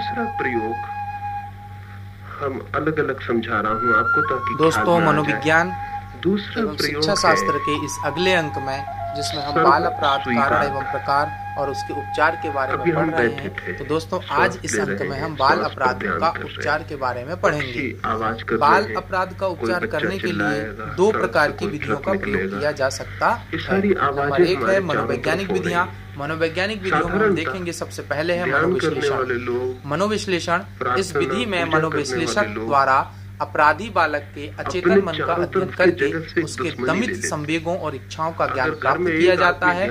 दूसरा प्रयोग हम अलग अलग समझा रहा हूँ आपको ताकि दोस्तों मनोविज्ञान दूसरा प्रयोग शास्त्र के इस अगले अंक में जिसमें हम बाल अपराध कारण एवं प्रकार और उसके उपचार के बारे में पढ़ रहे हैं तो दोस्तों आज इस अंक में हम बाल अपराध का उपचार के बारे में पढ़ेंगे बाल अपराध का उपचार करने के लिए दो प्रकार की विधियों का प्रयोग किया जा सकता है नंबर एक है मनोवैज्ञानिक विधियाँ मनोवैज्ञानिक विधियों में हम देखेंगे सबसे पहले है मनोविश्लेषण मनोविश्लेषण इस विधि में मनोविश्लेषक द्वारा अपराधी बालक के अचेतन मन का अध्ययन करके उसके दमित संवेगों और इच्छाओं का ज्ञान प्राप्त किया जाता है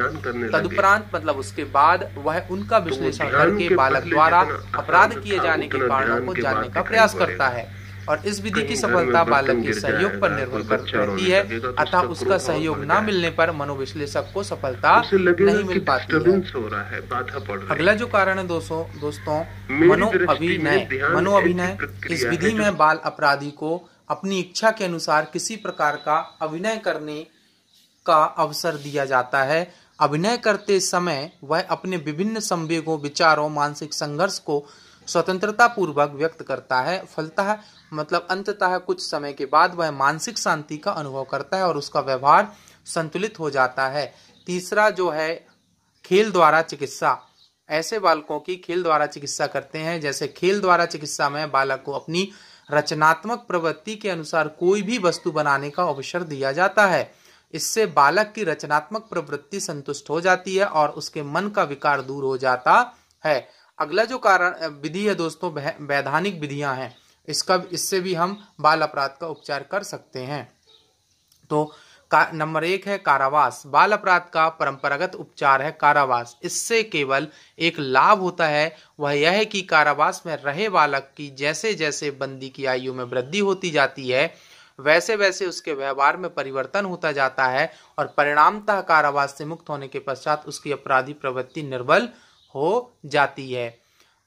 तदुपरांत मतलब उसके बाद वह उनका तो विश्लेषण करके बालक द्वारा अपराध किए जाने के कारणों को जानने का प्रयास करता है और इस विधि की सफलता बालक के सहयोग पर निर्भर करती है तो तो अतः उसका सहयोग न मिलने पर मनोविश्लेषक को सफलता नहीं मिल पाती है अगला जो कारण है दोस्तों दोस्तों मनो अभिनय मनो अभिनय इस विधि में बाल अपराधी को अपनी इच्छा के अनुसार किसी प्रकार का अभिनय करने का अवसर दिया जाता है अभिनय करते समय वह अपने विभिन्न संवेगों विचारों मानसिक संघर्ष को स्वतंत्रता पूर्वक व्यक्त करता है फलतः मतलब अंततः कुछ समय के बाद वह मानसिक शांति का अनुभव करता है और उसका व्यवहार संतुलित हो जाता है तीसरा जो है खेल द्वारा चिकित्सा ऐसे बालकों की खेल द्वारा चिकित्सा करते हैं जैसे खेल द्वारा चिकित्सा में बालक को अपनी रचनात्मक प्रवृत्ति के अनुसार कोई भी वस्तु बनाने का अवसर दिया जाता है इससे बालक की रचनात्मक प्रवृत्ति संतुष्ट हो जाती है और उसके मन का विकार दूर हो जाता है अगला जो कारण विधि है दोस्तों वैधानिक विधियां हैं इसका इससे भी हम बाल अपराध का उपचार कर सकते हैं तो नंबर एक है कारावास बाल अपराध का परंपरागत उपचार है कारावास इससे केवल एक लाभ होता है वह यह है कि कारावास में रहे बालक की जैसे जैसे बंदी की आयु में वृद्धि होती जाती है वैसे वैसे उसके व्यवहार में परिवर्तन होता जाता है और परिणामतः कारावास से मुक्त होने के पश्चात उसकी अपराधी प्रवृत्ति निर्बल हो जाती है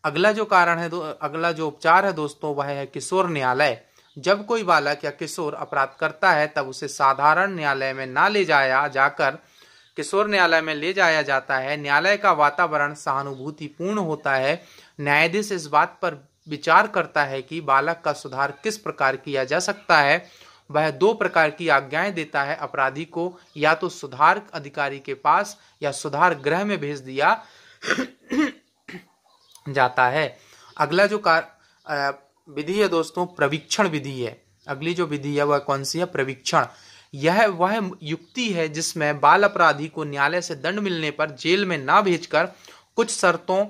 अगला जो कारण है अगला जो उपचार है दोस्तों वह है किशोर न्यायालय जब कोई बालक या किशोर अपराध करता है तब उसे साधारण न्यायालय में ना ले जाया जाकर किशोर न्यायालय में ले जाया जाता है न्यायालय का वातावरण सहानुभूतिपूर्ण होता है न्यायाधीश इस बात पर विचार करता है कि बालक का सुधार किस प्रकार किया जा सकता है वह दो प्रकार की आज्ञाएं देता है अपराधी को या तो सुधार अधिकारी के पास या सुधार गृह में भेज दिया जाता है अगला जो कार विधि है दोस्तों प्रवीक्षण विधि है अगली जो विधि है वह कौन सी है प्रवीक्षण यह वह युक्ति है जिसमें बाल अपराधी को न्यायालय से दंड मिलने पर जेल में ना भेजकर कुछ शर्तों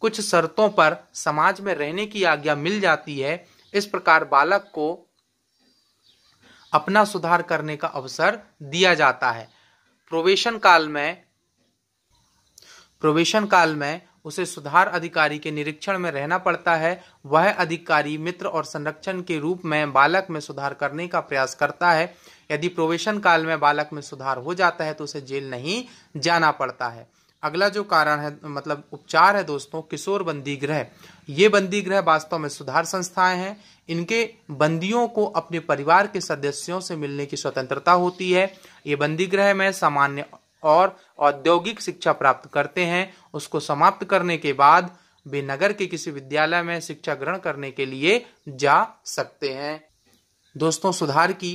कुछ शर्तों पर समाज में रहने की आज्ञा मिल जाती है इस प्रकार बालक को अपना सुधार करने का अवसर दिया जाता है प्रोवेशन काल में प्रोवेशन काल में उसे सुधार अधिकारी के निरीक्षण में रहना पड़ता है वह अधिकारी मित्र और संरक्षण के रूप में बालक में सुधार करने का प्रयास करता है यदि प्रोवेशन काल में बालक में सुधार हो जाता है तो उसे जेल नहीं जाना पड़ता है अगला जो कारण है मतलब उपचार है दोस्तों किशोर बंदी गृह ये बंदी गृह वास्तव में सुधार संस्थाएं हैं इनके बंदियों को अपने परिवार के सदस्यों से मिलने की स्वतंत्रता होती है ये बंदी गृह में सामान्य और औद्योगिक शिक्षा प्राप्त करते हैं उसको समाप्त करने के बाद वे नगर के किसी विद्यालय में शिक्षा ग्रहण करने के लिए जा सकते हैं दोस्तों सुधार की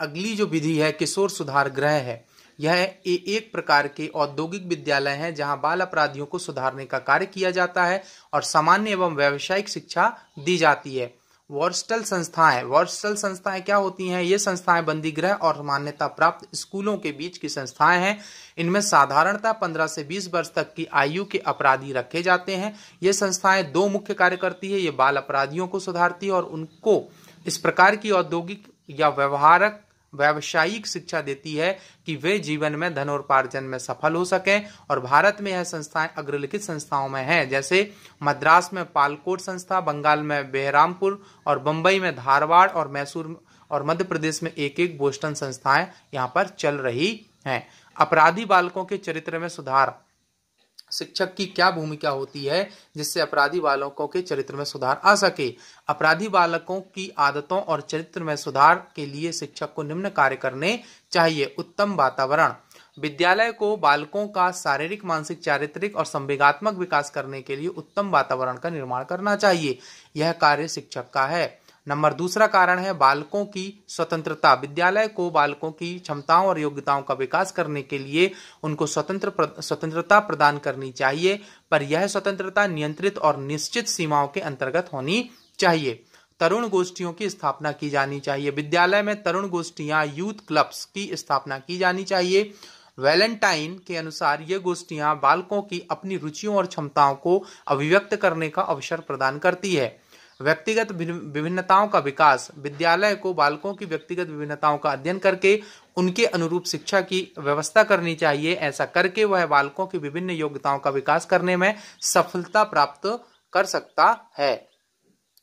अगली जो विधि है किशोर सुधार ग्रह है यह ए, एक प्रकार के औद्योगिक विद्यालय हैं जहां बाल अपराधियों को सुधारने का कार्य किया जाता है और सामान्य एवं व्यावसायिक शिक्षा दी जाती है वॉर्स्टल संस्थाएं वॉर्स्टल संस्थाएं क्या होती हैं ये संस्थाएं बंदीगृह और मान्यता प्राप्त स्कूलों के बीच की संस्थाएं हैं इनमें साधारणता 15 से 20 वर्ष तक की आयु के अपराधी रखे जाते हैं ये संस्थाएं दो मुख्य कार्य करती है ये बाल अपराधियों को सुधारती है और उनको इस प्रकार की औद्योगिक या व्यवहारक व्यावसायिक शिक्षा देती है कि वे जीवन में धनोपार्जन में सफल हो सकें और भारत में यह संस्थाएं अग्रलिखित संस्थाओं में हैं जैसे मद्रास में पालकोट संस्था बंगाल में बेहरामपुर और बम्बई में धारवाड़ और मैसूर और मध्य प्रदेश में एक एक बोस्टन संस्थाएं यहाँ पर चल रही हैं अपराधी बालकों के चरित्र में सुधार शिक्षक की क्या भूमिका होती है जिससे अपराधी बालकों के चरित्र में सुधार आ सके अपराधी बालकों की आदतों और चरित्र में सुधार के लिए शिक्षक को निम्न कार्य करने चाहिए उत्तम वातावरण विद्यालय को बालकों का शारीरिक मानसिक चारित्रिक और संवेगात्मक विकास करने के लिए उत्तम वातावरण का निर्माण करना चाहिए यह कार्य शिक्षक का है नंबर दूसरा कारण है बालकों की स्वतंत्रता विद्यालय को बालकों की क्षमताओं और योग्यताओं का विकास करने के लिए उनको स्वतंत्र प्र, स्वतंत्रता प्रदान करनी चाहिए पर यह स्वतंत्रता नियंत्रित और निश्चित सीमाओं के अंतर्गत होनी चाहिए तरुण गोष्ठियों की स्थापना की जानी चाहिए विद्यालय में तरुण गोष्ठियां यूथ क्लब्स की स्थापना की जानी चाहिए वैलेंटाइन के अनुसार ये गोष्ठियां बालकों की अपनी रुचियों और क्षमताओं को अभिव्यक्त करने का अवसर प्रदान करती है व्यक्तिगत विभिन्नताओं का विकास विद्यालय को बालकों की व्यक्तिगत विभिन्नताओं का अध्ययन करके उनके अनुरूप शिक्षा की व्यवस्था करनी चाहिए ऐसा करके वह बालकों की विभिन्न योग्यताओं का विकास करने में सफलता प्राप्त कर सकता है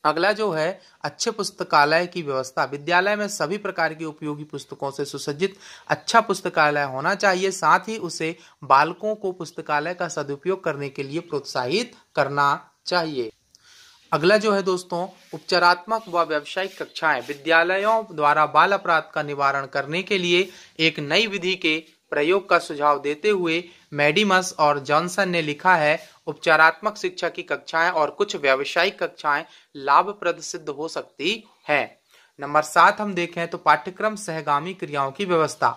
अगला जो है अच्छे पुस्तकालय की व्यवस्था विद्यालय में सभी प्रकार की उपयोगी पुस्तकों से सुसज्जित अच्छा पुस्तकालय होना चाहिए साथ ही उसे बालकों को पुस्तकालय का सदुपयोग करने के लिए प्रोत्साहित करना चाहिए अगला जो है दोस्तों उपचारात्मक व व्यावसायिक कक्षाएं विद्यालयों द्वारा बाल अपराध का निवारण करने के लिए एक नई विधि के प्रयोग का सुझाव देते हुए मेडिमस और जॉनसन ने लिखा है उपचारात्मक शिक्षा की कक्षाएं और कुछ व्यावसायिक कक्षाएं लाभप्रद सिद्ध हो सकती है नंबर सात हम देखें तो पाठ्यक्रम सहगामी क्रियाओं की व्यवस्था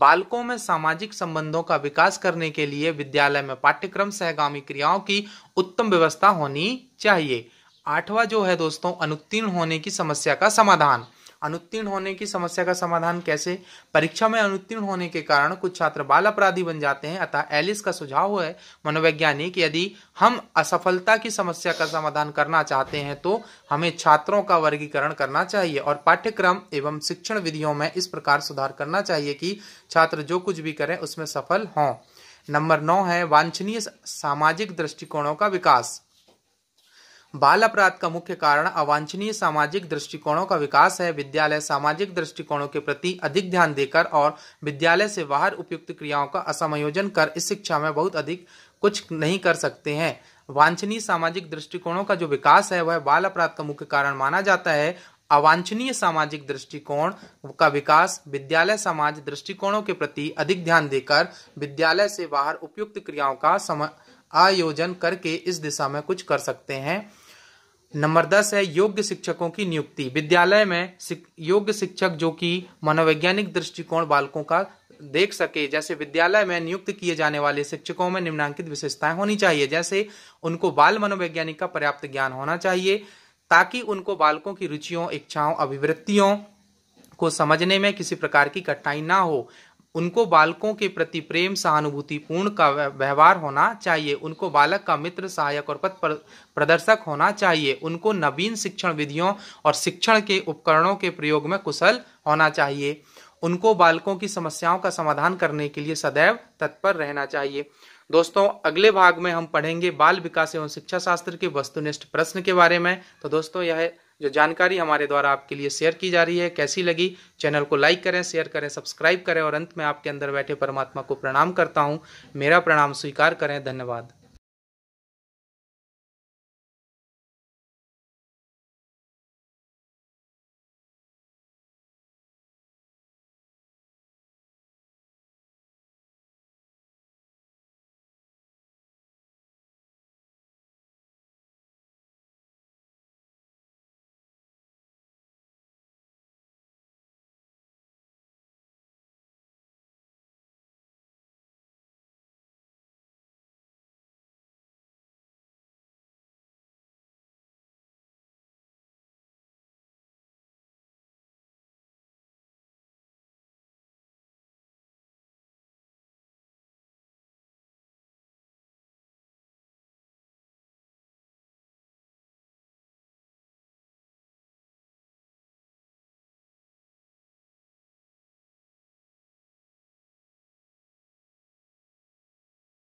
बालकों में सामाजिक संबंधों का विकास करने के लिए विद्यालय में पाठ्यक्रम सहगामी क्रियाओं की उत्तम व्यवस्था होनी चाहिए आठवां जो है दोस्तों अनुत्तीर्ण होने की समस्या का समाधान अनुत्तीर्ण होने की समस्या का समाधान कैसे परीक्षा में अनुत्तीर्ण होने के कारण कुछ छात्र बाल अपराधी बन जाते हैं अतः एलिस का सुझाव है मनोवैज्ञानिक यदि हम असफलता की समस्या का समाधान करना चाहते हैं तो हमें छात्रों का वर्गीकरण करना चाहिए और पाठ्यक्रम एवं शिक्षण विधियों में इस प्रकार सुधार करना चाहिए कि छात्र जो कुछ भी करें उसमें सफल हों नंबर नौ है वांछनीय सामाजिक दृष्टिकोणों का विकास बाल अपराध का मुख्य कारण अवांछनीय सामाजिक दृष्टिकोणों का विकास है विद्यालय सामाजिक दृष्टिकोणों के प्रति अधिक ध्यान देकर और विद्यालय से बाहर उपयुक्त क्रियाओं का असमायोजन कर इस शिक्षा में बहुत अधिक कुछ नहीं कर सकते हैं वांछनीय सामाजिक दृष्टिकोणों का जो विकास है वह बाल अपराध का मुख्य कारण माना जाता है अवांछनीय सामाजिक दृष्टिकोण का विकास विद्यालय समाज दृष्टिकोणों के प्रति अधिक ध्यान देकर विद्यालय से बाहर उपयुक्त क्रियाओं का सम आयोजन करके इस दिशा में कुछ कर सकते हैं नंबर दस है योग्य शिक्षकों की नियुक्ति विद्यालय में सिक, योग्य शिक्षक जो कि मनोवैज्ञानिक दृष्टिकोण बालकों का देख सके जैसे विद्यालय में नियुक्त किए जाने वाले शिक्षकों में निम्नांकित विशेषताएं होनी चाहिए जैसे उनको बाल मनोवैज्ञानिक का पर्याप्त ज्ञान होना चाहिए ताकि उनको बालकों की रुचियों इच्छाओं अभिवृत्तियों को समझने में किसी प्रकार की कठिनाई ना हो उनको बालकों के प्रति प्रेम सहानुभूतिपूर्ण का व्यवहार होना चाहिए उनको बालक का मित्र सहायक और पथ प्रदर्शक होना चाहिए उनको नवीन शिक्षण विधियों और शिक्षण के उपकरणों के प्रयोग में कुशल होना चाहिए उनको बालकों की समस्याओं का समाधान करने के लिए सदैव तत्पर रहना चाहिए दोस्तों अगले भाग में हम पढ़ेंगे बाल विकास एवं शिक्षा शास्त्र के वस्तुनिष्ठ प्रश्न के बारे में तो दोस्तों यह जो जानकारी हमारे द्वारा आपके लिए शेयर की जा रही है कैसी लगी चैनल को लाइक करें शेयर करें सब्सक्राइब करें और अंत में आपके अंदर बैठे परमात्मा को प्रणाम करता हूँ मेरा प्रणाम स्वीकार करें धन्यवाद